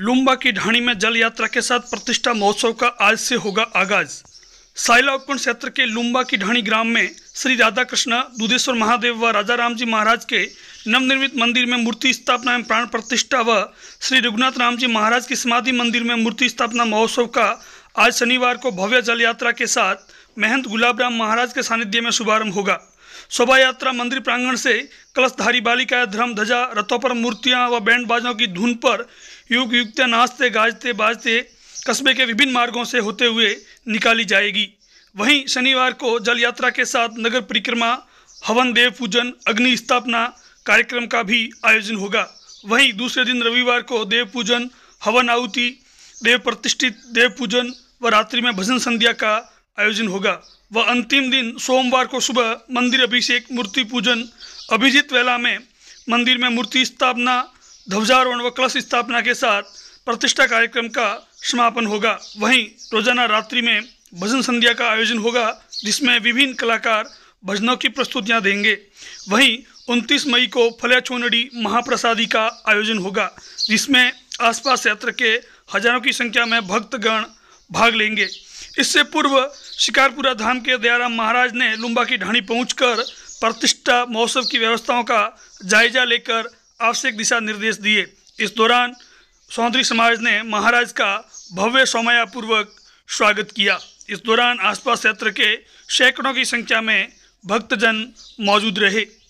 लुम्बा की ढाणी में जल यात्रा के साथ प्रतिष्ठा महोत्सव का आज से होगा आगाज साइला उपकुंड क्षेत्र के लुम्बा की ढाणी ग्राम में श्री राधा कृष्ण दुधेश्वर महादेव व राजा राम जी महाराज के नवनिर्मित मंदिर में मूर्ति स्थापना एवं प्राण प्रतिष्ठा व श्री रघुनाथ राम जी महाराज की समाधि मंदिर में मूर्ति स्थापना महोत्सव का आज शनिवार को भव्य जल यात्रा के साथ महंत गुलाब राम महाराज के सानिध्य में शुभारंभ होगा शोभा यात्रा मंदिर प्रांगण से कलशधारी बालिकाएं धर्म ध्वजा रथों पर मूर्तियां व बैंड बाजों की धुन पर युग युक्तियाँ नाचते गाजते बाजते कस्बे के विभिन्न मार्गों से होते हुए निकाली जाएगी वहीं शनिवार को जल यात्रा के साथ नगर परिक्रमा हवन देव पूजन अग्नि स्थापना कार्यक्रम का भी आयोजन होगा वहीं दूसरे दिन रविवार को देव पूजन हवन आहुति देव प्रतिष्ठित देव पूजन व रात्रि में भजन संध्या का आयोजन होगा व अंतिम दिन सोमवार को सुबह मंदिर अभिषेक मूर्ति पूजन अभिजीत वेला में मंदिर में मूर्ति स्थापना ध्वजारोहण व कलश स्थापना के साथ प्रतिष्ठा कार्यक्रम का समापन होगा वहीं रोजाना रात्रि में भजन संध्या का आयोजन होगा जिसमें विभिन्न कलाकार भजनों की प्रस्तुतियां देंगे वहीं 29 मई को फलिया छोनड़ी महाप्रसादी का आयोजन होगा जिसमें आसपास क्षेत्र के हजारों की संख्या में भक्तगण भाग लेंगे इससे पूर्व शिकारपुरा धाम के दयाराम महाराज ने लुम्बा की ढाणी पहुंचकर प्रतिष्ठा महोत्सव की व्यवस्थाओं का जायजा लेकर आवश्यक दिशा निर्देश दिए इस दौरान सौंदरी समाज ने महाराज का भव्य समयापूर्वक स्वागत किया इस दौरान आसपास क्षेत्र के सैकड़ों की संख्या में भक्तजन मौजूद रहे